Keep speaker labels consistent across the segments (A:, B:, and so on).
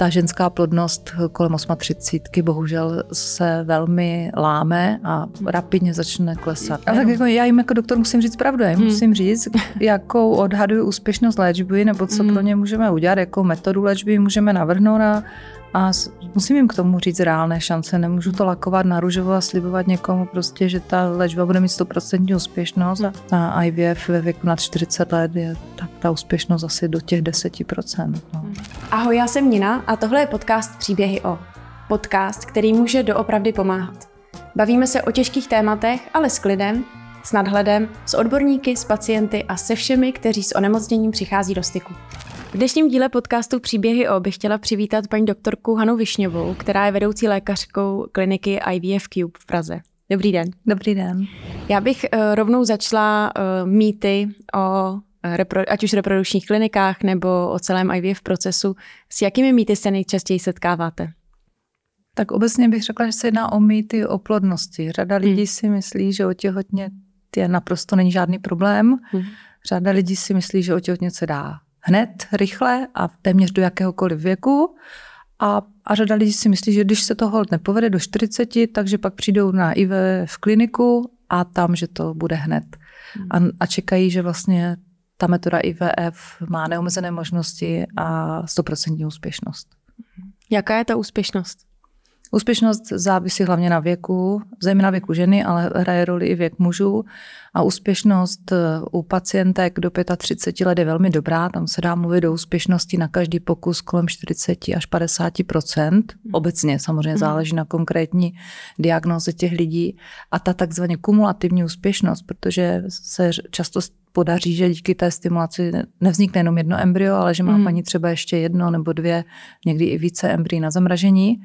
A: ta ženská plodnost kolem 38 bohužel se velmi láme a rapidně začne klesat. Ale tak jako já jim jako doktor musím říct pravdu, já jim hmm. musím říct, jakou odhaduji úspěšnost léčby nebo co hmm. pro ně můžeme udělat, jakou metodu léčby můžeme navrhnout a a musím jim k tomu říct reálné šance. Nemůžu to lakovat na růžovo a slibovat někomu prostě, že ta léčba bude mít 100% úspěšnost. No. IVF ve věku nad 40 let je tak ta úspěšnost asi do těch 10%. No. Hmm.
B: Ahoj, já jsem Nina a tohle je podcast Příběhy o. Podcast, který může doopravdy pomáhat. Bavíme se o těžkých tématech, ale s klidem, s nadhledem, s odborníky, s pacienty a se všemi, kteří s onemocněním přichází do styku. V dnešním díle podcastu Příběhy o bych chtěla přivítat paní doktorku Hanu Višňovou, která je vedoucí lékařkou kliniky IVF Cube v Praze. Dobrý den. Dobrý den. Já bych uh, rovnou začala uh, mýty o eh, repro, ať už reprodukčních klinikách nebo o celém IVF procesu. S jakými mýty se nejčastěji setkáváte?
A: Tak obecně bych řekla, že se jedná o mýty o plodnosti. Řada hmm. lidí si myslí, že otěhotnět je naprosto není žádný problém. Hmm. Řada lidí si myslí, že otěhotnět se dá hned, rychle a téměř do jakéhokoliv věku. A, a řada lidí si myslí, že když se to hold nepovede do 40, takže pak přijdou na IV v kliniku a tam, že to bude hned. A, hmm. a čekají, že vlastně ta metoda IVF má neomezené možnosti a stoprocentní úspěšnost. Jaká je ta úspěšnost? Úspěšnost závisí hlavně na věku, zejména věku ženy, ale hraje roli i věk mužů. A úspěšnost eh, u pacientek do 35 let je velmi dobrá. Tam se dá mluvit o úspěšnosti na každý pokus kolem 40 až 50 mhm. Obecně samozřejmě mhm. záleží na konkrétní diagnóze těch lidí. A ta takzvaně kumulativní úspěšnost, protože se často podaří, že díky té stimulaci nevznikne jenom jedno embryo, ale že má mm. paní třeba ještě jedno nebo dvě, někdy i více embryí na zamražení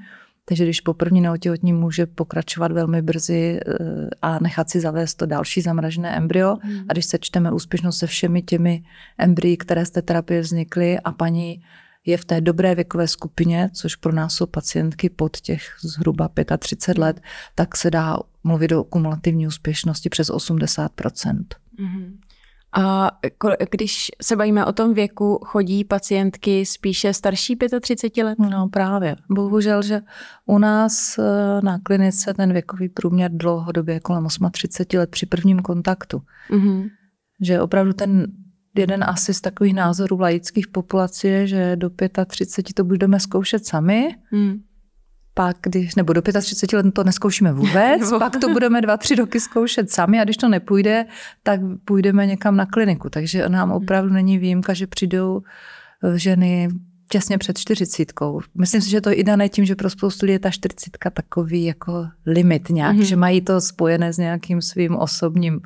A: takže když po první neotěhotní může pokračovat velmi brzy eh, a nechat si zavést to další zamražené embryo. mm. A když se čteme úspěšnost se všemi těmi embryi, které z té terapie vznikly a paní je v té dobré věkové skupině, což pro nás jsou pacientky pod těch zhruba 35 let, tak se dá mluvit o kumulativní úspěšnosti přes 80
B: mm a když se bavíme o tom věku, chodí pacientky spíše starší 35 let? No právě. Bohužel, že u nás eh, na klinice ten věkový průměr
A: dlouhodobě kolem 38 let při prvním kontaktu. Mm-hmm. Že opravdu ten jeden asi z takových názorů laických populací je, že do 35 to budeme zkoušet sami. Mm pak když, nebo do 35 let to neskoušíme vůbec, nebo... pak to budeme dva, tři roky zkoušet sami a když to nepůjde, tak půjdeme někam na kliniku. Takže nám hmm. opravdu není výjimka, že přijdou eh, ženy těsně před čtyřicítkou. Myslím si, že to je i dané tím, že pro spoustu lidí je ta čtyřicítka takový jako limit nějak, mm-hmm. že mají to spojené s nějakým svým osobním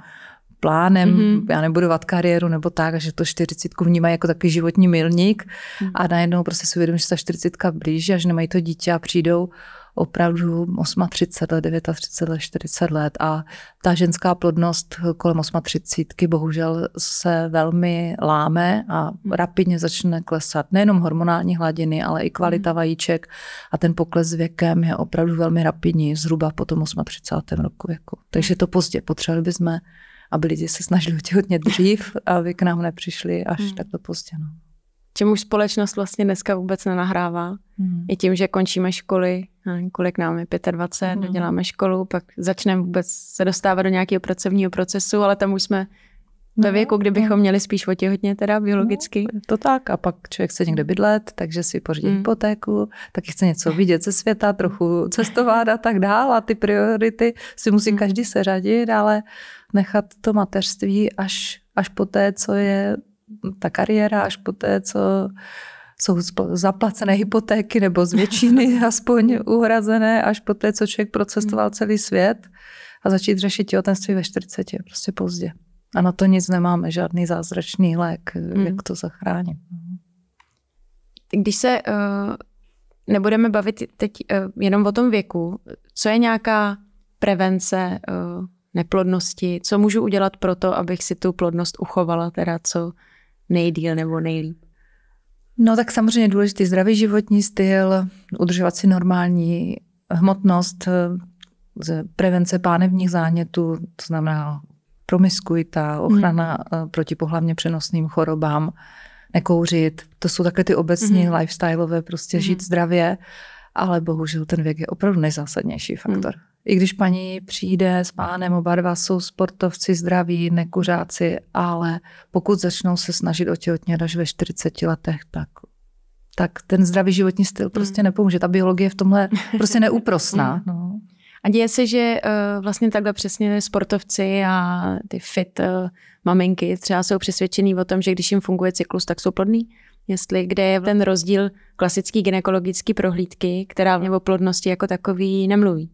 A: plánem, mm-hmm. já nebudovat kariéru nebo tak, že to 40 vnímají jako taky životní milník mm-hmm. a najednou prostě si uvědomí, že ta 40 blíží a že nemají to dítě a přijdou opravdu 38 let, 39 let, 40 let a ta ženská plodnost kolem 38 bohužel se velmi láme a mhm. rapidně začne klesat nejenom hormonální hladiny, ale i kvalita mhm. vajíček a ten pokles věkem je opravdu velmi rapidní, zhruba po tom 38 roku věku. Takže mhm. to pozdě, potřebovali bychom aby lidi se snažili otěhotnět dřív, aby k nám
B: nepřišli až hmm. takhle pozdě. No. Čemu společnost vlastně dneska vůbec nenahrává, hmm. I tím, že končíme školy, kolik nám je 25, hmm. doděláme školu, pak začneme vůbec se dostávat do nějakého pracovního procesu, ale tam už jsme ve mhm, věku, kdybychom mhm. měli spíš otěhotně teda no, biologicky. No, to tak a pak člověk chce někde bydlet, takže si pořídí mm. hypotéku,
A: taky chce něco vidět ze světa, trochu cestovat a tak dál a ty priority si musí mm. každý seřadit, ale nechat to mateřství až, až po té, co je ta kariéra, až po té, co jsou zaplacené hypotéky nebo z většiny aspoň uhrazené, až po té, co člověk mm. procestoval celý svět a začít řešit těhotenství ve 40, prostě pozdě. A na to nic nemáme, žádný zázračný lék, mm. jak to zachránit.
B: Když se uh, nebudeme bavit teď uh, jenom o tom věku, co je nějaká prevence uh, neplodnosti, co můžu udělat pro to, abych si tu plodnost uchovala, teda co nejdíl nebo nejlíp?
A: No tak samozřejmě důležitý zdravý životní styl, udržovat si normální hmotnost, prevence pánevních zánětů, to znamená promiskuita, hmm. ochrana mm. proti pohlavně přenosným chorobám, nekouřit. To jsou takové ty obecní mm. lifestyleové, prostě mm. žít zdravě, ale bohužel ten věk je opravdu nejzásadnější hmm. faktor. Mm. I když paní přijde s pánem, oba dva jsou sportovci, zdraví, nekuřáci, ale pokud začnou se snažit otěhotně až ve 40 letech, tak tak ten zdravý životní styl hmm.
B: prostě nepomůže. Ta biologie je v tomhle prostě neúprostná. No. A děje se, že uh, vlastně takhle přesně sportovci a ty fit uh, maminky třeba jsou přesvědčený o tom, že když jim funguje cyklus, tak jsou plodný. Jestli kde je ten rozdíl klasický gynekologický prohlídky, která o plodnosti jako takový nemluví.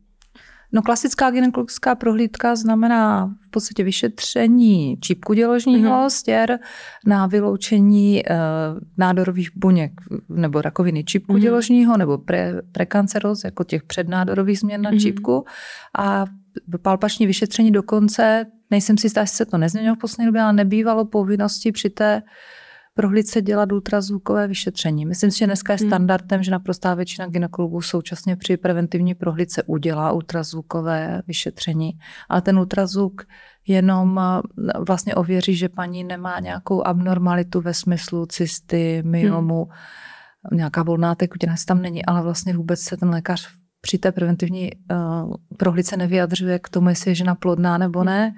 B: No klasická gynekologická
A: prohlídka znamená v podstatě vyšetření čípku děložního mm-hmm. stěr na vyloučení uh, nádorových buněk nebo rakoviny čípku mm-hmm. děložního nebo pre, prekanceroz, jako těch přednádorových změn na mm-hmm. čípku a palpační vyšetření dokonce, nejsem si jistá, jestli se to nezměnilo v poslední době, ale nebývalo povinnosti při té prohlídce dělat ultrazvukové vyšetření. Myslím si, že dneska je hmm. standardem, hmm. že naprostá většina gynekologů současně při preventivní prohlídce udělá ultrazvukové vyšetření. Ale ten ultrazvuk jenom eh, vlastně ověří, že paní nemá nějakou abnormalitu ve smyslu cysty, myomu, hmm. nějaká volná tekutina, jestli tam není, ale vlastně vůbec se ten lékař při té preventivní uh, prohlídce nevyjadřuje k tomu, jestli je žena plodná nebo hmm. ne. Hmm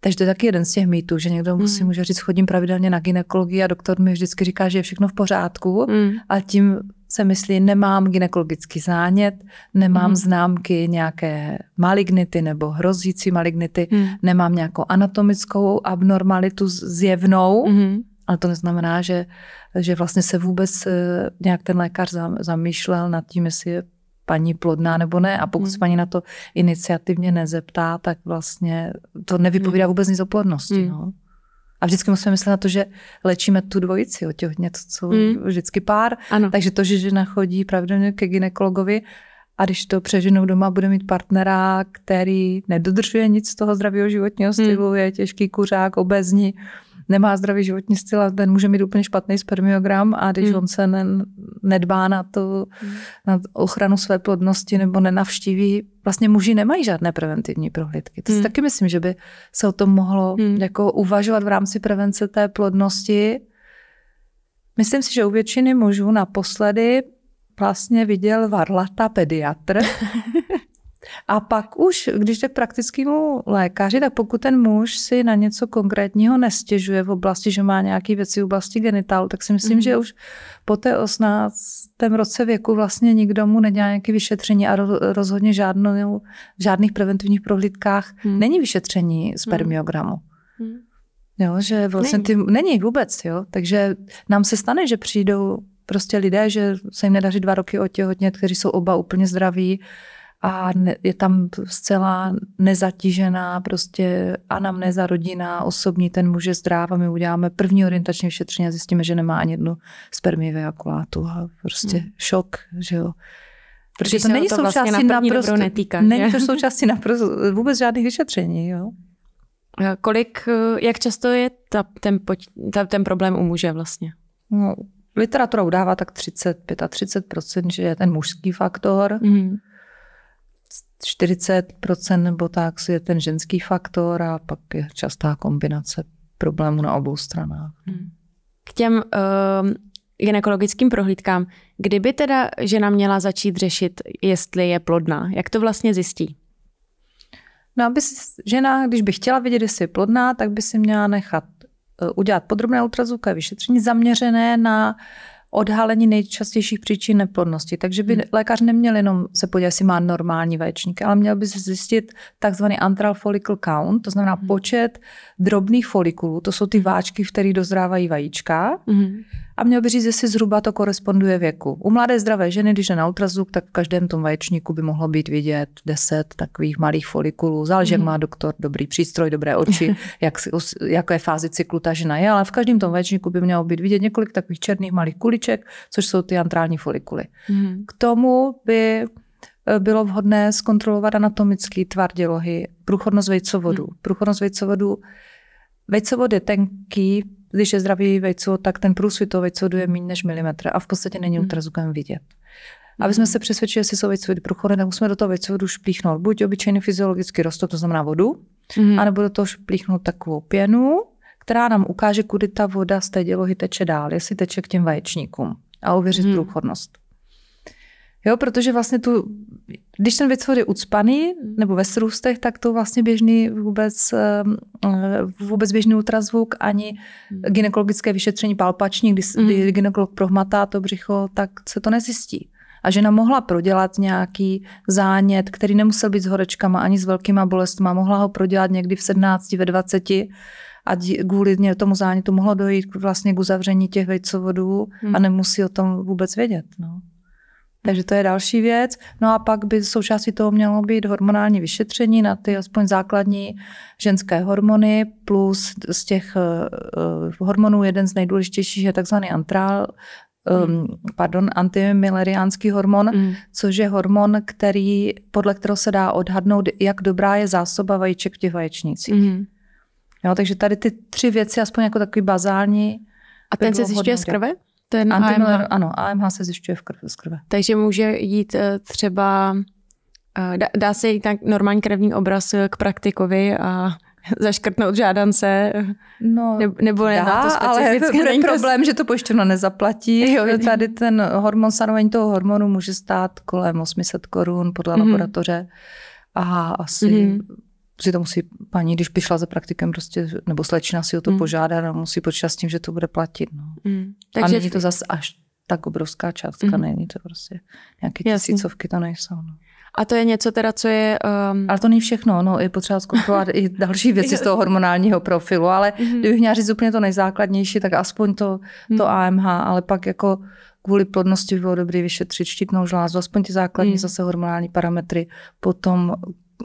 A: takže to je taky jeden z těch mýtů, že někdo mm. si hmm. může říct, chodím pravidelně na ginekologii a doktor mi vždycky říká, že je všechno v pořádku mm. a tím se myslí, nemám ginekologický zánět, nemám mm. známky nějaké malignity nebo hrozící malignity, mm. nemám nějakou anatomickou abnormalitu zjevnou, mm. ale to neznamená, že, že vlastně se vůbec eh, nějak ten lékař zamýšlel nad tím, jestli je paní plodná nebo ne. A pokud se hmm. paní na to iniciativně nezeptá, tak vlastně to nevypovídá hmm. vůbec nic o plodnosti. Mm. No. A vždycky musíme myslet na to, že léčíme tu dvojici něco, co mm. vždycky pár. Ano. Takže to, že žena chodí pravděpodobně ke ginekologovi a když to přeženou doma, bude mít partnera, který nedodržuje nic z toho zdravého životního hmm. stylu, mm. je těžký kuřák, obezní, nemá zdravý životní styl a ten může mít úplně špatný spermiogram a když mm. on se ne, nedbá na, to, mm. na ochranu své plodnosti nebo nenavštíví, vlastně muži nemají žádné preventivní prohlídky. To si hmm. taky myslím, že by se o tom mohlo mm. jako uvažovat v rámci prevence té plodnosti. Myslím si, že u většiny mužů naposledy vlastně viděl varlata pediatr, A pak už, když jde k praktickému lékaři, tak pokud ten muž si na něco konkrétního nestěžuje v oblasti, že má nějaké věci v oblasti genitálu, tak si myslím, mm. že už po té 18. roce věku vlastně nikdo mu nedělá nějaké vyšetření a rozhodně žádnou, v žádných preventivních prohlídkách mm. není vyšetření hmm. spermiogramu. Mm. Jo, že vlastně není. Ty, není vůbec, jo. Takže nám se stane, že přijdou prostě lidé, že se jim nedaří dva roky otěhotnět, kteří jsou oba úplně zdraví, a je tam zcela nezatížená prostě anamnéza rodina, osobní, ten muž je zdráv a my uděláme první orientační vyšetření a zjistíme, že nemá ani jednu spermii ve ejakulátu a prostě hmm. šok, že jo. Protože Když to není to vlastně součástí vlastně na naprosto, netýká, není to součástí naprosto vůbec žádných vyšetření, jo. kolik, eh, jak často je ta, ten, poč, ta, ten problém u muže vlastně? No, literatura udává tak 30, 35%, že je ten mužský faktor. Mm. 40% nebo tak je ten ženský faktor a pak je častá kombinace problémů na obou stranách. Hmm.
B: K těm uh, gynekologickým prohlídkám, kdyby teda žena měla začít řešit, jestli je plodná, jak to vlastně zjistí?
A: No, aby žena, když by chtěla vědět, jestli je plodná, tak by si měla nechat eh, udělat podrobné ultrazvukové vyšetření zaměřené na uh, odhalení nejčastějších příčin neplodnosti. Takže by hmm. lékař neměl jenom se podívat, jestli má normální vaječník, ale měl by se zjistit takzvaný antral follicle count, to znamená hmm. počet drobných folikulů, to jsou ty váčky, v kterých dozrávají vajíčka. Hmm a měl by říct, jestli zhruba to koresponduje věku. U mladé zdravé ženy, když je na ultrazvuk, tak v každém tom vaječníku by mohlo být vidět 10 takových malých folikulů. Záleží, mm-hmm. jak mhm. má doktor dobrý přístroj, dobré oči, jak, jaké fázi cyklu ta žena je, ale v každém tom vaječníku by mělo být vidět několik takových černých malých kuliček, což jsou ty antrální folikuly. Mm-hmm. K tomu by eh, bylo vhodné zkontrolovat anatomický tvar dělohy, průchodnost vejcovodu. Mm-hmm. Průchodnost vejcovodu Vejcovod je tenký, když je zdravý vejco, tak ten průsvit toho vejco je méně než milimetr a v podstatě není mm. ultrazvukem vidět. Hmm. Aby jsme se přesvědčili, jestli jsou vejcovidy průchody, tak musíme do toho vejcovodu šplíchnout buď obyčejný fyziologický rostok, to znamená vodu, mm. anebo do toho šplíchnout takovou pěnu, která nám ukáže, kudy ta voda z té dělohy teče dál, jestli teče k těm vaječníkům a uvěřit mm. průchodnost. Jo, protože vlastně tu když ten vytvor je ucpaný mm. nebo ve srůstech, tak to vlastně běžný vůbec, eh, eh, vůbec běžný ultrazvuk ani mm. gynekologické vyšetření palpační, kdy, mm. kdy gynekolog prohmatá to břicho, tak se to nezjistí. A žena mohla prodělat nějaký zánět, který nemusel být s horečkama ani s velkýma bolestma, mohla ho prodělat někdy v 17, ve 20 a kvůli tomu zánětu mohlo dojít vlastně k uzavření těch vejcovodů a nemusí o tom vůbec vědět. No. Takže to je další věc. No a pak by součástí toho mělo být hormonální vyšetření na ty aspoň základní ženské hormony, plus z těch uh, hormonů jeden z nejdůležitějších je takzvaný antral, um, hmm. ehm, pardon, antimileriánský hormon, mm. což je hormon, který, podle kterého se dá odhadnout, jak dobrá je zásoba vajíček v těch vaječnících. Mm. Jo, takže tady ty tři věci, aspoň jako takový bazální.
B: A ten se zjišťuje z krve? Ten Antimiller, AMH. ano, AMH se
A: zjišťuje v krv, z krve.
B: Takže může jít eh, třeba, eh, dá, se jít tak normální krevní obraz eh, k praktikovi a zaškrtnout žádance? No, nebo dá, to ale je problém,
A: že to pojišťovna nezaplatí. Jo, tady ten hormon, stanovení toho hormonu může stát kolem 800 korun podle mm-hmm. laboratoře. A asi mm-hmm si to musí paní, když by šla za praktikem, prostě, nebo slečna si o to mm. požádá, no, musí počítat s tím, že to bude platit. No. Mm. Takže A není to zase až tak obrovská částka, mm. není to prostě nějaké tisícovky, to nejsou. No. A to je něco teda, co je... Um... Ale to není všechno, no, je potřeba zkontrolovat i další věci z toho hormonálního profilu, ale mm-hmm. kdybych měla říct úplně to nejzákladnější, tak aspoň to, mhm. to mm. AMH, ale pak jako kvůli plodnosti bylo dobré vyšetřit štítnou žlázu, aspoň ty základní mm. zase hormonální parametry, potom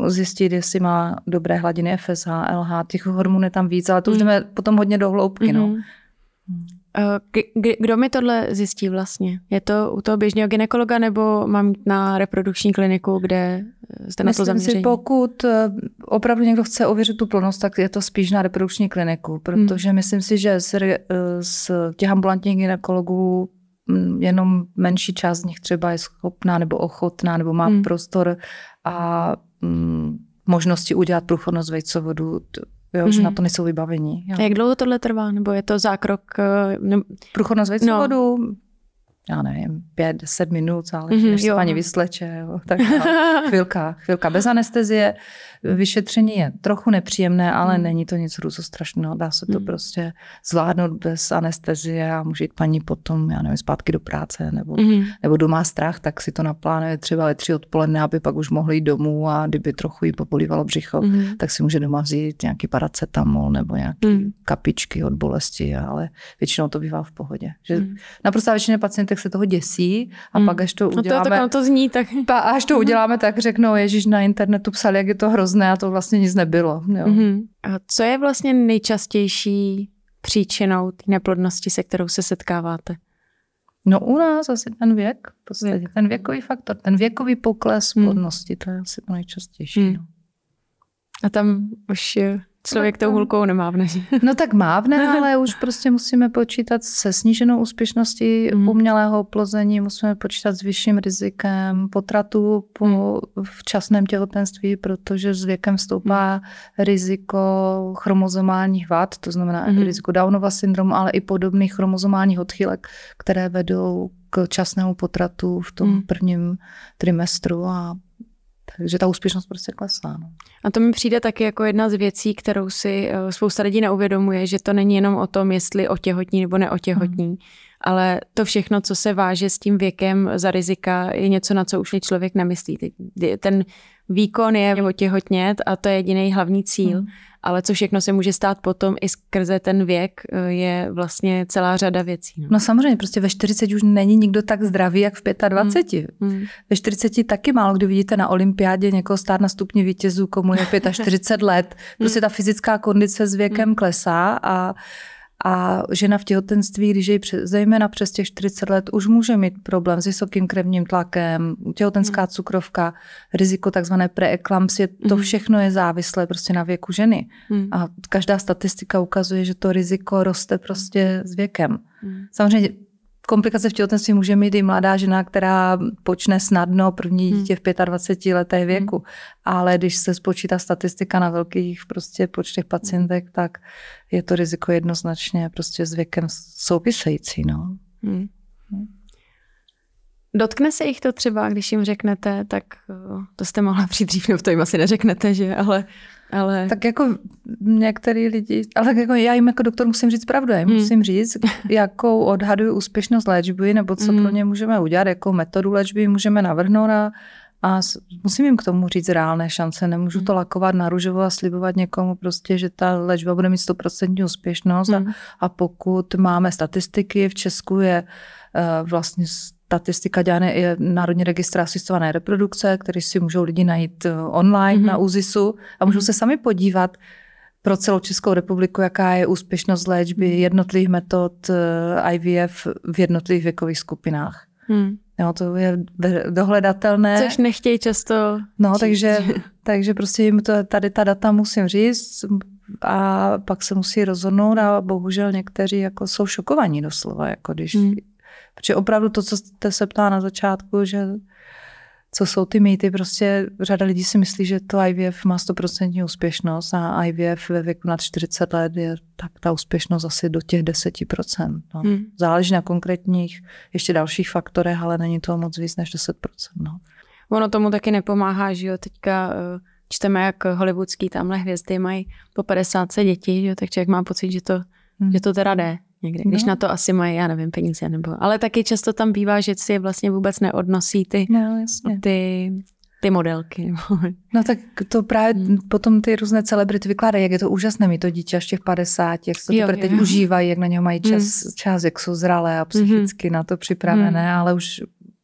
A: zjistit, jestli má dobré hladiny FSH, LH, těch hormonů je tam víc, ale to už mm. jdeme mm. potom hodně do hloubky. No. Mm-hmm.
B: No. Mm. Eh, K- kdo mi tohle zjistí vlastně? Je to u toho běžného ginekologa nebo mám na reprodukční kliniku, kde eh, jste na Myslím to zaměření? si,
A: pokud eh, opravdu někdo chce ověřit tu plnost, tak je to spíš na reprodukční kliniku, mm. protože mm. myslím si, že z, z těch ambulantních ginekologů jenom menší část z nich třeba je schopná nebo ochotná nebo má hmm. prostor a mm, možnosti udělat průchodnost vejcovodu, jo, mm-hmm. že na hmm. to nejsou vybavení. Jo.
B: A jak dlouho tohle trvá? Nebo je to zákrok? Eh, ne... Průchodnost no. vejcovodu? No já nevím, pět, deset minut, ale mm-hmm, než se paní
A: vysleče, jo, tak chvilka, chvilka bez anestezie. Vyšetření je trochu nepříjemné, ale mm. není to nic hrůzostrašného, dá se to mm. prostě zvládnout bez anestezie a může jít paní potom, já nevím, zpátky do práce nebo, mm-hmm. nebo doma strach, tak si to naplánuje třeba ve tři odpoledne, aby pak už mohli jít domů a kdyby trochu jí popolívalo břicho, mm-hmm. tak si může doma vzít nějaký paracetamol nebo nějaké mm. kapičky od bolesti, ale většinou to bývá v pohodě. Že mm. Naprosto většině pacientů tak se toho děsí a hmm. pak až to uděláme... No to, tak to zní tak. Pa, až to mhm. uděláme, tak řeknou, ježíš na internetu psali, jak je to hrozné a to vlastně nic nebylo. Jo. Hmm.
B: A co je vlastně nejčastější příčinou té neplodnosti, se kterou se setkáváte? No u nás asi ten věk, v podstatě věk. ten
A: věkový faktor, ten věkový pokles hmm. plodnosti, to je asi to nejčastější. Hmm. No. A
B: tam už je Člověk tou hulkou nemávne. Že?
A: No tak mávne, ale už prostě musíme počítat se sníženou úspěšností mm. umělého oplození, musíme počítat s vyšším rizikem potratu po hmm. včasném těhotenství, protože s věkem stoupá hmm. riziko chromozomálních vad, to znamená mm. riziko Downova syndromu, ale i podobných chromozomálních odchylek, které vedou k časnému potratu v tom mm. prvním trimestru a takže ta úspěšnost prostě klesá. No.
B: A to mi přijde taky jako jedna z věcí, kterou si eh, spousta lidí neuvědomuje, že to není jenom o tom, jestli otěhotní nebo neotěhotní, mm. ale to všechno, co se váže s tím věkem za rizika, je něco, na co už člověk nemyslí. Ten výkon je otěhotnět a to je jediný hlavní cíl. Mm ale co všechno se může stát potom i skrze ten věk, eh, je vlastně celá řada věcí. No, no samozřejmě, prostě ve 40 už není nikdo tak zdravý, jak v 25.
A: Mm. Mm. Ve 40 taky málo kdy vidíte na olympiádě někoho stát na stupni vítězů, komu je 45 let. Hmm. Prostě ta fyzická kondice s věkem mm. klesá a uh, a žena v těhotenství, když je zejména přes těch 40 let, už může mít problém s vysokým krevním tlakem, těhotenská mm. cukrovka, riziko takzvané preeklampsie, to hmm. všechno je závislé prostě na věku ženy. Mm. A každá statistika ukazuje, že to riziko roste prostě s věkem. Mm. Samozřejmě Komplikace v těhotenství může mít i mladá žena, která počne snadno první hmm. dítě v 25 letech věku. Hmm. Ale když se spočítá statistika na velkých prostě počtech pacientek, tak je to riziko jednoznačně prostě s věkem související. No.
B: Hmm. hmm. Dotkne se jich to třeba, když jim řeknete, tak eh, to jste mohla přijít dřív, nebo to jim asi neřeknete, že? Ale, ale... Tak jako některý lidi, ale jako já jim jako doktor musím říct pravdu, já jim hmm. musím říct,
A: jakou odhaduju úspěšnost léčby, nebo co hmm. pro ně můžeme udělat, jakou metodu léčby můžeme navrhnout a, a musím jim k tomu říct reálné šance, nemůžu hmm. to lakovat na růžovo a slibovat někomu prostě, že ta léčba bude mít 100% úspěšnost hmm. a, a pokud máme statistiky, v Česku je uh, vlastně statistika dělané je Národní registr asistované reprodukce, který si můžou lidi najít eh, online mm-hmm. na ÚZISu a můžou mhm. se sami podívat pro celou Českou republiku, jaká je úspěšnost léčby mhm. jednotlivých metod eh, IVF v jednotlivých věkových skupinách. Mm. Jo, to je dohledatelné. Což nechtějí často. No, čít. takže, takže prostě jim to, tady ta data musím říct a pak se musí rozhodnout a bohužel někteří jako jsou šokovaní doslova, jako když hmm Protože opravdu to, co jste se ptá na začátku, že co jsou ty mýty, prostě řada lidí si myslí, že to IVF má 100% úspěšnost a IVF ve věku nad 40 let je tak ta úspěšnost asi do těch 10%. No. Hmm. Záleží na konkrétních ještě dalších faktorech, ale není to moc víc než 10%. No.
B: Ono tomu taky nepomáhá, že jo, teďka eh, čteme, jak hollywoodský tamhle hvězdy mají po 50 dětí, že jo, tak člověk má pocit, že to, hmm. že to teda jde někdy, no. když na to asi mají, já nevím, peníze nebo, ale taky často tam bývá, že si je vlastně vůbec neodnosí ty, no, jasně. ty ty modelky.
A: no tak to právě hmm. potom ty různé celebrity vykládají, jak je to úžasné mít to dítě až těch 50, jak se to jo, jo. teď užívají, jak na něho mají čas, hmm. čas, jak jsou zralé a hmm. psychicky hmm. na to připravené, hmm. ale už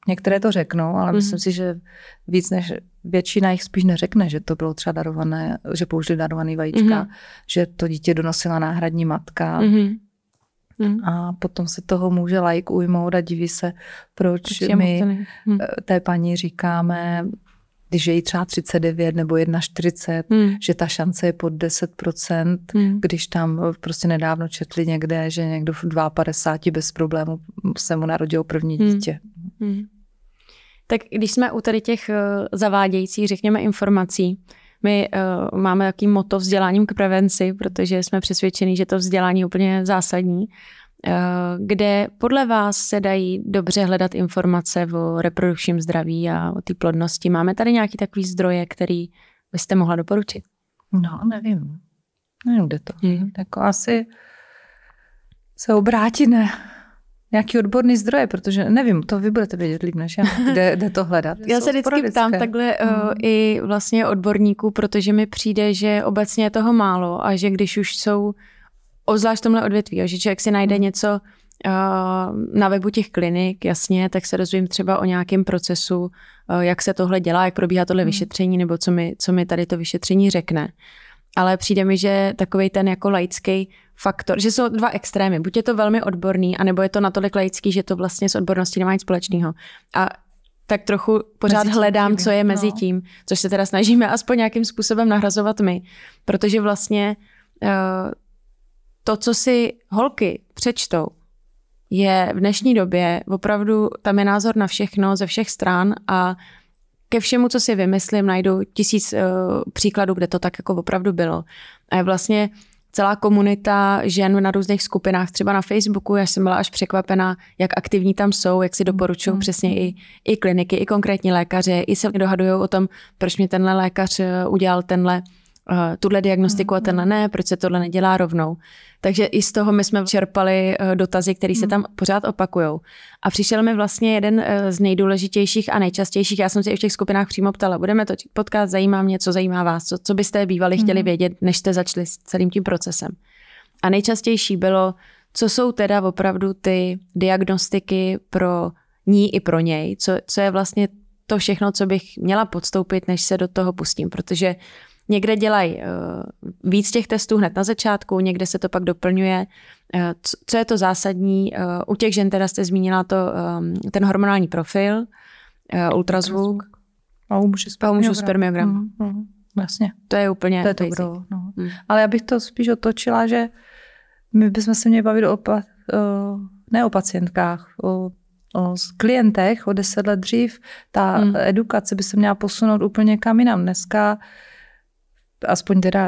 A: některé to řeknou, ale hmm. myslím si, že víc než většina jich spíš neřekne, že to bylo třeba darované, že použili darovaný vajíčka, hmm. že to dítě donosila náhradní matka. Hmm Hmm. A potom se toho může like ujmout a diví se, proč, proč my hmm. té paní říkáme, když je jí třeba 39 nebo 1,40, hmm. že ta šance je pod 10%, hmm. když tam eh, prostě nedávno četli někde, že někdo v 52 bez problému se mu narodilo první hmm. dítě.
B: Hmm. Tak když jsme u tady těch eh, zavádějících, řekněme, informací, my uh, máme takový moto vzděláním k prevenci, protože jsme přesvědčeni, že to vzdělání je úplně zásadní. Uh, kde podle vás se dají dobře hledat informace o reprodukčním zdraví a o té plodnosti? Máme tady nějaký takový zdroje, který byste mohla doporučit?
A: No, nevím. Nevím, kde to. Hmm. Tak jako asi se obrátit na nějaký odborný zdroje, protože nevím, to vy budete vědět líp než já, kde, kde to hledat. já Jsou se vždycky poradické. ptám takhle
B: uh, i vlastně odborníků, protože mi přijde, že obecně je toho málo a že když už jsou, obzvlášť tomhle odvětví, že člověk si najde hmm. něco uh, na webu těch klinik, jasně, tak se dozvím třeba o nějakém procesu, uh, jak se tohle dělá, jak probíhá tohle hmm. vyšetření, nebo co mi, co mi tady to vyšetření řekne. Ale přijde mi, že takový ten jako laický faktor, že jsou dva extrémy. Buď je to velmi odborný, anebo je to natolik laický, že to vlastně s odborností nemá nic společného. A tak trochu pořád mezi hledám, co je no. mezi no. tím, což se teda snažíme aspoň nějakým způsobem nahrazovat my, protože vlastně eh, to, co si holky přečtou, je v dnešní době opravdu, tam je názor na všechno ze všech stran a ke všemu, co si vymyslím, najdu tisíc uh, příkladů, kde to tak jako opravdu bylo. A je vlastně uh, celá komunita žen na různých skupinách, třeba na Facebooku, já jsem byla až překvapená, jak aktivní tam jsou, jak si doporučují mm. Mm-hmm. přesně i, i kliniky, i konkrétní lékaři, i se dohadují o tom, proč mě tenhle lékař eh, udělal tenhle uh, tuhle diagnostiku a mhm. tenhle ne, proč se tohle nedělá rovnou. Takže i z toho my jsme čerpali uh, dotazy, které se mhm. tam pořád opakují. A přišel mi vlastně jeden uh, z nejdůležitějších a nejčastějších. Já jsem se i v těch skupinách přímo ptala, budeme to podcast, zajímá mě, co zajímá vás, co, co byste bývali chtěli mhm. vědět, než jste začali s celým tím procesem. A nejčastější bylo, co jsou teda opravdu ty diagnostiky pro ní i pro něj, co, co je vlastně to všechno, co bych měla podstoupit, než se do toho pustím, protože Někde dělají eh, víc těch testů hned na začátku, někde se to pak doplňuje. Eh, co je to zásadní? Eh, u těch žen teda jste zmínila to, ten hormonální profil, ultrazvuk. A u mužů spermiogram. spermiogram.
A: Mm, mm, vlastně.
B: To je úplně To je dobro.
A: No. Mm. Ale já bych to spíš otočila, že my bychom se měli bavit o, pa, ne o pacientkách, o o klientech o deset let dřív, ta hmm. edukace by se měla posunout úplně kam jinam. Dneska aspoň teda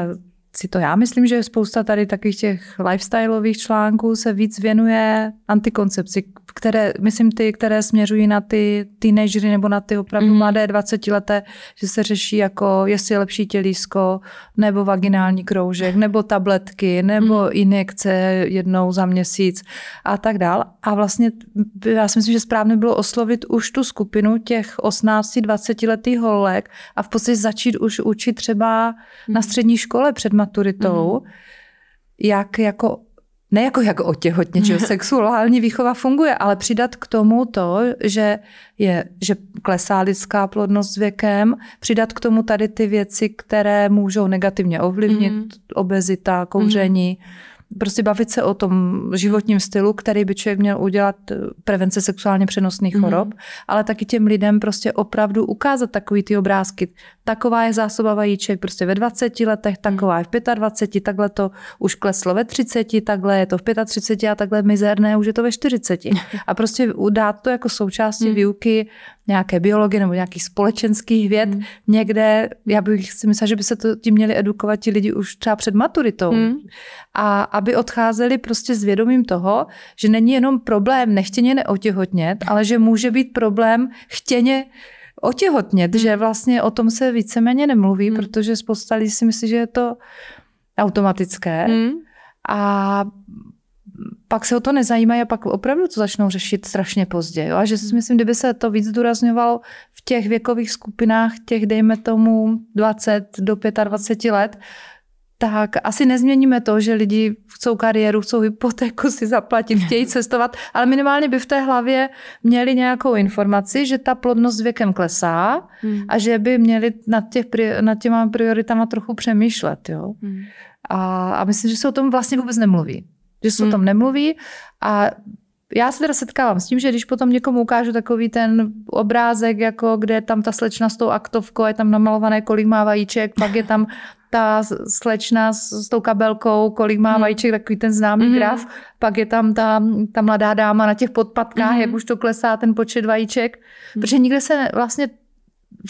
A: si to já myslím, že spousta tady takových těch lifestyleových článků se víc věnuje antikoncepci, které, myslím ty, které směřují na ty teenagery nebo na ty opravdu mm. mladé 20 leté, že se řeší jako jestli je lepší tělísko, nebo vaginální kroužek, nebo tabletky, nebo mm. injekce jednou za měsíc a tak dál. A vlastně já si myslím, že správně bylo oslovit už tu skupinu těch 18-20 letých holek a v podstatě začít už učit třeba mm. na mhm. střední škole před maturitou, mm. jak jako ne jako jak otěhotnět, že sexuální výchova funguje, ale přidat k tomu to, že, je, že klesá lidská plodnost s věkem, přidat k tomu tady ty věci, které můžou negativně ovlivnit, mm. obezita, kouření, mm prostě bavit se o tom životním stylu, který by člověk měl udělat eh, prevence sexuálně přenosných mm-hmm. chorob, ale taky těm lidem prostě opravdu ukázat takový ty obrázky. Taková je zásoba vajíček prostě ve 20 letech, mhm. taková je v 25, takhle to už kleslo ve 30, takhle je to v 35 a takhle mizerné už je to ve 40. A prostě dát to jako součástí mm-hmm. výuky nějaké biologie nebo nějakých společenských věd mm. někde. Já bych si myslela, že by se to tím měli edukovat ti lidi už třeba před maturitou. Mm. A, a aby odcházeli prostě s vědomím toho, že není jenom problém nechtěně neotěhotnět, ale že může být problém chtěně otěhotnět, že vlastně o tom se víceméně nemluví, hmm. protože spousta lidí si myslí, že je to automatické. Hmm. A pak se o to nezajímají a pak opravdu to začnou řešit strašně pozdě. Jo? A že si hmm. myslím, kdyby se to víc zdůrazňovalo v těch věkových skupinách, těch dejme tomu 20 do 25 let, tak asi nezměníme to, že lidi chcou kariéru, chcou hypotéku si zaplatit, chtějí cestovat, ale minimálně by v té hlavě měli nějakou informaci, že ta plodnost věkem klesá hmm. a že by měli nad, těch, nad těma prioritama trochu přemýšlet. Jo? Hmm. A, a myslím, že se o tom vlastně vůbec nemluví. Že se hmm. o tom nemluví a já se teda setkávám s tím, že když potom někomu ukážu takový ten obrázek, jako kde je tam ta slečna s tou aktovkou, je tam namalované, kolik má vajíček, pak je tam ta slečna s, s tou kabelkou, kolik má hmm. vajíček, takový ten známý hmm. graf, pak je tam ta, ta mladá dáma na těch podpatkách, hmm. jak už to klesá ten počet vajíček, hmm. protože nikde se vlastně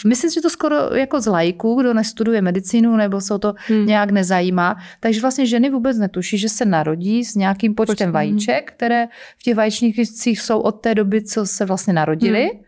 A: myslím, že to skoro jako z lajku, kdo nestuduje medicínu nebo se o to hmm. nějak nezajímá, takže vlastně ženy vůbec netuší, že se narodí s nějakým počtem Počtem. Hmm. vajíček, které v těch vajíčnících jsou od té doby, co se vlastně narodili. Hmm.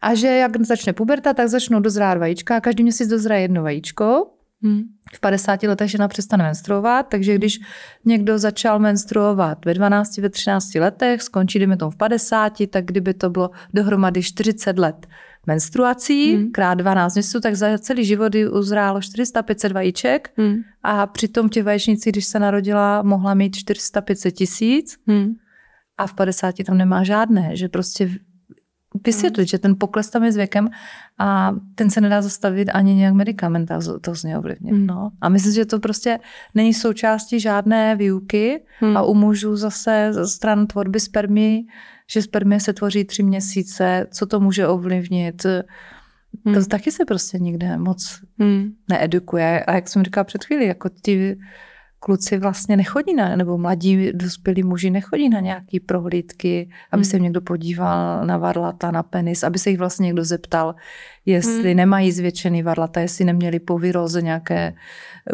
A: A že jak začne puberta, tak začnou dozrát vajíčka a každý měsíc dozraje jedno vajíčko. Hmm. V 50 letech žena přestane menstruovat, takže když někdo začal menstruovat ve 12, ve 13 letech, skončí, dejme tomu, v 50, tak kdyby to bylo dohromady 40 let, menstruací, hmm. krát 12 měsíců, tak za celý život ji uzrálo 400-500 vajíček hmm. a přitom těch vaječnicí, když se narodila, mohla mít 400-500 tisíc hmm. a v 50 tam nemá žádné, že prostě vysvětlit, hmm. že ten pokles tam je s věkem a ten se nedá zastavit ani nějak medicamenta to z něj ovlivnit. Hmm. No. A myslím, že to prostě není součástí žádné výuky hmm. a u mužů zase stran tvorby spermí že spermie se tvoří tři měsíce, co to může ovlivnit. Hmm. To taky se prostě nikde moc hmm. needukuje. A jak jsem říkala před chvíli, jako ty kluci vlastně nechodí na, nebo mladí dospělí muži nechodí na nějaké prohlídky, aby hmm. se někdo podíval na varlata, na penis, aby se jich vlastně někdo zeptal, jestli hmm. nemají zvětšený varlata, jestli neměli po výroze nějaké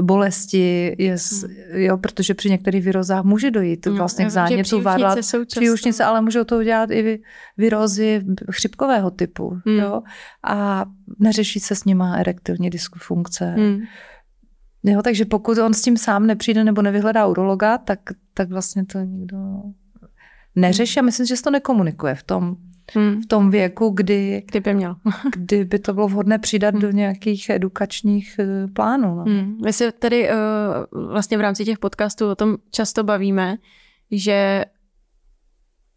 A: bolesti, jest, hmm. jo, protože při některých výrozách může dojít hmm. vlastně k zánětu varlat. Příušnice, ale můžou to udělat i výrozy chřipkového typu. Hmm. Jo? A neřeší se s nima erektilní diskufunkce. Hmm Jo, takže pokud on s tím sám nepřijde nebo nevyhledá urologa, tak, tak vlastně to nikdo neřeší. Já myslím, že se to nekomunikuje v tom, hmm. v tom věku, kdy, kdyby měl. kdyby to bylo vhodné přidat hmm. do nějakých edukačních eh, plánů. No. Hmm.
B: My se tady uh, vlastně v rámci těch podcastů o tom často bavíme, že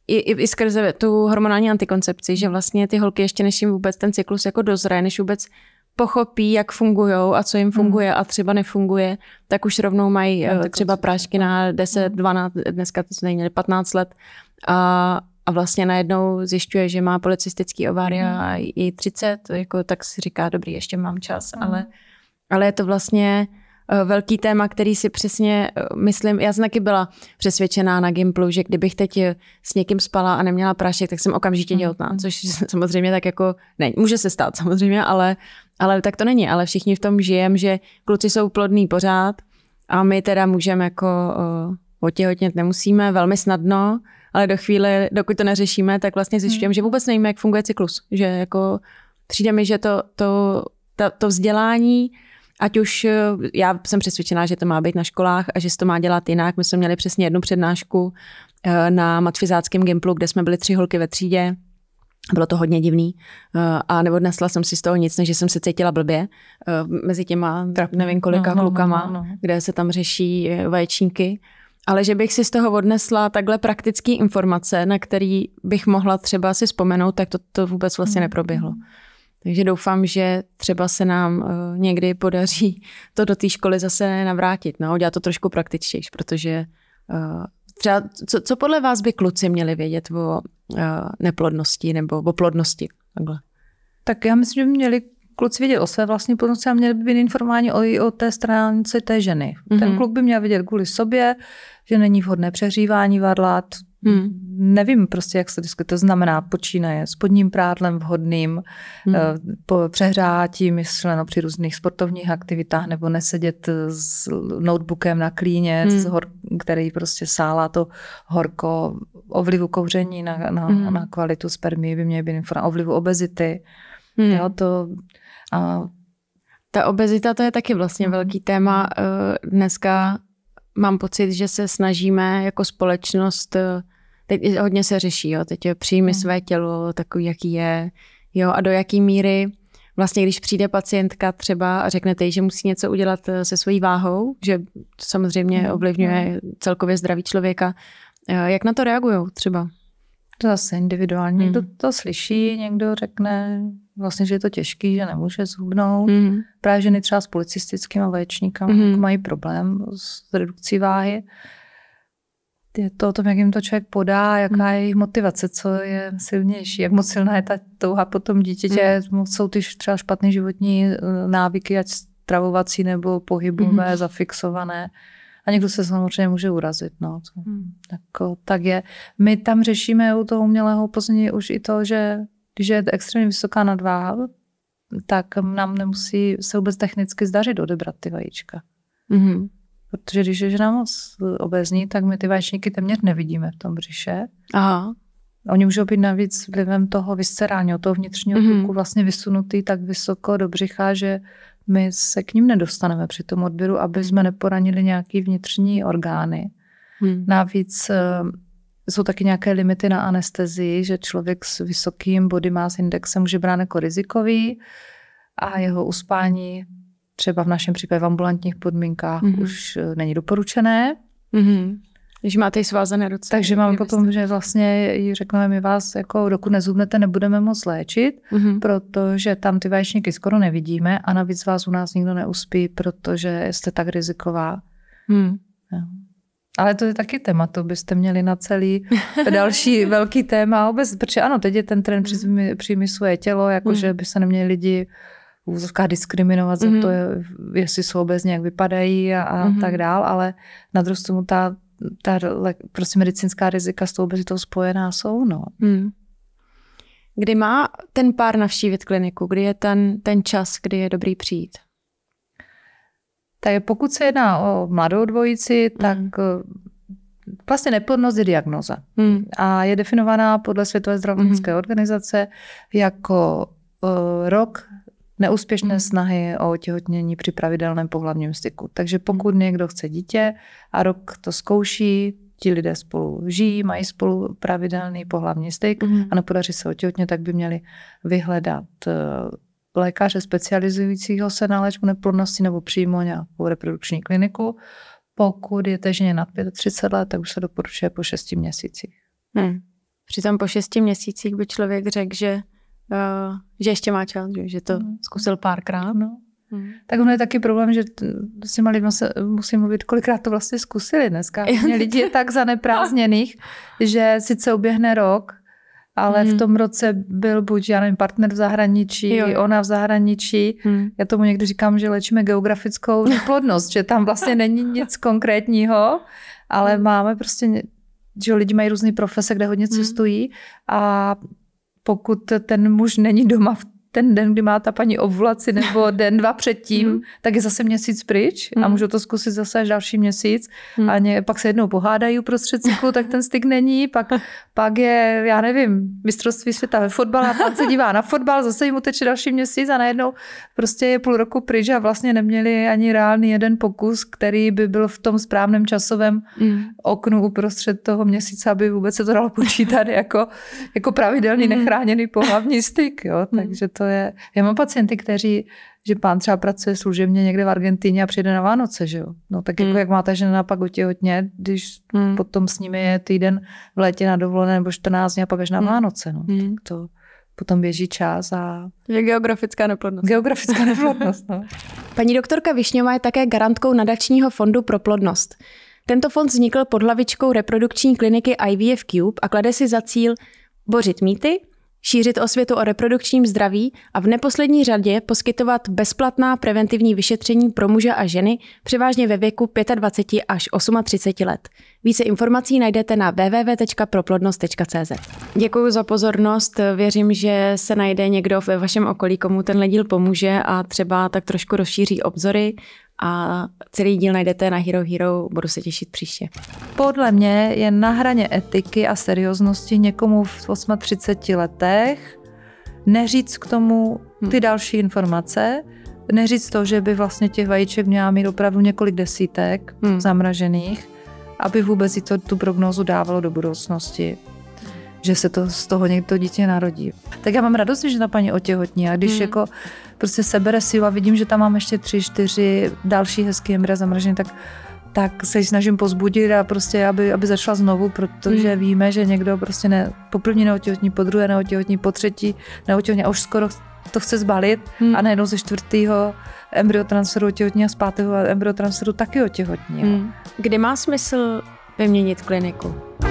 B: i, i, i skrze tu hormonální antikoncepci, že vlastně ty holky ještě než jim vůbec ten cyklus jako dozraje, než vůbec pochopí, jak fungují a co jim hmm. funguje a třeba nefunguje, tak už rovnou mají eh, třeba prášky no. na 10, 12, hmm. dneska to jsme 15 let a, a vlastně najednou zjišťuje, že má policistický ováry hmm. a i 30, jako tak si říká, dobrý, ještě mám čas, mm. ale, ale je to vlastně Eh, velký téma, který si přesně eh, myslím, já jsem taky byla přesvědčená na Gimplu, že kdybych teď eh, s někým spala a neměla prášek, tak jsem okamžitě těhotná, mhm. což samozřejmě tak jako, ne, může se stát samozřejmě, ale, ale tak to není, ale všichni v tom žijeme, že kluci jsou plodní pořád a my teda můžeme jako otěhotnět nemusíme velmi snadno, ale do chvíle, dokud to neřešíme, tak vlastně mhm. zjišťujeme, hmm. že vůbec nevíme, jak funguje cyklus, že jako přijde mi, že to, to, ta, to vzdělání Ať už eh, já jsem přesvědčená, že to má být na školách a že se to má dělat jinak. My jsme měli přesně jednu přednášku eh, na matfizáckém gimplu, kde jsme byli tři holky ve třídě. Bylo to hodně divný eh, a neodnesla jsem si z toho nic, než jsem se cítila blbě mezi těma, Trap, nevím kolika, no, no, no klukama, no, no, no. kde se tam řeší vaječníky ale že bych si z toho odnesla takhle praktické informace, na který bych mohla třeba si vzpomenout, tak to, to vůbec vlastně mm. neproběhlo. Takže doufám, že třeba se nám eh, někdy podaří to do té školy zase navrátit, no, udělat to trošku praktičtější, protože eh, třeba co, co podle vás by kluci měli vědět o eh, neplodnosti nebo o plodnosti? Takhle. Tak
A: já myslím, že by měli kluci vědět o své vlastní plodnosti a měli by být informováni o, o té stránce té ženy. Mm-hmm. Ten mhm. kluk by měl vědět kvůli sobě, že není vhodné přehřívání varlat, Hmm. Nevím prostě, jak se diskutuje. To znamená, počínaje spodním prádlem vhodným, hmm. Eh, po přehrátí mysleno při různých sportovních aktivitách, nebo nesedět eh, s notebookem na klíně, hmm. hor, který prostě sálá to horko, ovlivu kouření na, na, hmm. na kvalitu spermie by měly být informace. ovlivu obezity.
B: Hmm. Jo, to, a... Ta obezita, to je taky vlastně hmm. velký téma eh, dneska mám pocit, že se snažíme jako společnost, eh, teď hodně se řeší, jo, teď přijmi hmm. své tělo takový, jaký je, jo, a do jaký míry vlastně, když přijde pacientka třeba a řeknete jí, že musí něco udělat eh, se svojí váhou, že samozřejmě hmm, ovlivňuje hmm. celkově zdraví člověka, eh, jak na to reagují třeba? To zase individuálně. Hmm. Někdo to slyší, někdo řekne, vlastně,
A: že je to těžký, že nemůže zhubnout. mm Právě ženy třeba s policistickými vaječníkami mm jako mají problém s redukcí váhy. Je to o tom, jak jim to člověk podá, jaká mm. je jejich motivace, co je silnější, jak moc silná je ta touha po tom dítětě, mm. jsou ty třeba špatné životní eh, návyky, ať stravovací nebo pohybové, mm zafixované. A někdo se samozřejmě může urazit. No. To, tak, hmm. jako tak je. My tam řešíme u toho umělého později už i to, že když je to extrémně vysoká nadváha, tak nám nemusí se vůbec technicky zdařit odebrat ty vajíčka. Mm-hmm. Protože když je žena moc obezní, tak my ty vajíčníky téměř nevidíme v tom břiše. Aha. Oni můžou být navíc vlivem toho vyscerání, toho vnitřního mm-hmm. vlastně vysunutý tak vysoko do břicha, že my se k ním nedostaneme při tom odběru, aby jsme neporanili nějaký vnitřní orgány. Hmm. Navíc eh, jsou taky nějaké limity na anestezii, že člověk s vysokým body mass indexem může brát jako rizikový a jeho uspání třeba v našem případě v ambulantních podmínkách mm-hmm. už eh, není doporučené. Mm-hmm. Když máte svázané ruce. Takže máme potom, že vlastně jí řekneme, my vás jako dokud nezubnete, nebudeme moc léčit, mm-hmm. protože tam ty vaječníky skoro nevidíme a navíc vás u nás nikdo neuspí, protože jste tak riziková. Mm. Ale to je taky téma, to byste měli na celý další velký téma. Vůbec, protože ano, teď je ten trend přijmi, mhm. přijmi svoje tělo, jakože mhm. by se neměli lidi úzovká diskriminovat mm za to, mhm. jestli jsou obecně, jak vypadají a, a mm tak dál, ale na druhou stranu ta, ta prostě medicínská rizika s tou obezitou
B: spojená jsou, no. Mm. Kdy má ten pár navštívit kliniku? Kdy je ten, ten čas, kdy je dobrý přijít? Tak pokud se
A: jedná o mladou dvojici, tak hmm. eh, vlastně neplodnost je diagnoza Mm. a je definovaná podle Světové zdravotnické mm. organizace jako uh, rok neúspěšné mm. snahy o otěhotnění při pravidelném pohlavním styku. Takže hmm. pokud někdo chce dítě a rok to zkouší, ti lidé spolu žijí, mají spolu pravidelný pohlavní styk mm. a nepodaří se otěhotně, tak by měli vyhledat eh, lékaře specializujícího se na léčbu neplodnosti nebo přímo nějakou reprodukční kliniku. Pokud je ženě nad 35 let, tak už se doporučuje po 6 měsících.
B: Hmm. Přitom po 6 měsících by člověk řekl, že, uh, že ještě má čas, že to hmm. zkusil párkrát. No.
A: Hmm. Tak ono
B: je taky problém,
A: že s těma lidmi se musí mluvit, kolikrát to vlastně zkusili dneska. Mě lidi je tak zaneprázněných, že sice uběhne rok, ale hmm. v tom roce byl buď, já nevím, partner v zahraničí, jo. ona v zahraničí. Hmm. Já tomu někdy říkám, že léčíme geografickou plodnost, že tam vlastně není nic konkrétního, ale hmm. máme prostě, že lidi mají různé profese, kde hodně hmm. cestují a pokud ten muž není doma v ten den, kdy má ta paní ovulaci, nebo den, dva předtím, mm. tak je zase měsíc pryč mm. a mhm. můžu to zkusit zase až další měsíc. Mm. A ně, pak se jednou pohádají uprostřed cyklu, tak ten styk není. Pak, pak je, já nevím, mistrovství světa ve fotbale a pak se dívá na fotbal, zase jim uteče další měsíc a najednou prostě je půl roku pryč a vlastně neměli ani reálný jeden pokus, který by byl v tom správném časovém mm. oknu uprostřed toho měsíce, aby vůbec se to dalo počítat jako, jako pravidelný mm. nechráněný pohlavní styk. Jo? Mhm. Takže to to je... Já mám pacienty, kteří, že pán třeba pracuje služebně někde v Argentině a přijde na Vánoce, že jo? No tak jako mm. jak má ta žena pak otěhotně, když mm. potom s nimi je týden v létě na dovolené nebo 14 dní a pak až na mm. Vánoce, no. Mm. Tak hmm. to potom běží čas a...
B: Je geografická neplodnost. Geografická neplodnost, no. Paní doktorka Višňová je také garantkou nadačního fondu pro plodnost. Tento fond vznikl pod hlavičkou reprodukční kliniky IVF Cube a klade si za cíl bořit mýty, šířit osvětu o reprodukčním zdraví a v neposlední řadě poskytovat bezplatná preventivní vyšetření pro muže a ženy, převážně ve věku 25 až 38 let. Více informací najdete na www.proplodnost.cz. Děkuji za pozornost, věřím, že se najde někdo ve vašem okolí, komu ten díl pomůže a třeba tak trošku rozšíří obzory a celý díl najdete na Hero Hero, budu se těšit příště.
A: Podle mě je na hraně etiky a serióznosti někomu v 38 letech neříct k tomu ty hm. další informace, neříct to, že by vlastně těch vajíček měla mít opravdu několik desítek hmm. zamražených, aby vůbec i to, tu prognózu dávalo do budoucnosti že se to z toho někdo dítě narodí. Tak já mám radost, že ta paní otěhotní a když hmm. jako prostě sebere sílu a vidím, že tam mám ještě tři, čtyři další hezký embrya zamražený, tak tak se ji snažím pozbudit a prostě, aby, aby začala znovu, protože hmm. víme, že někdo prostě ne, po první neotěhotní, po druhé neotěhotní, po třetí neotěhotní a už skoro to chce zbalit hmm. a najednou ze čtvrtého embryotransferu otěhotní a z pátého embryotransferu taky
B: otěhotní. Hmm. Kdy má smysl vyměnit kliniku?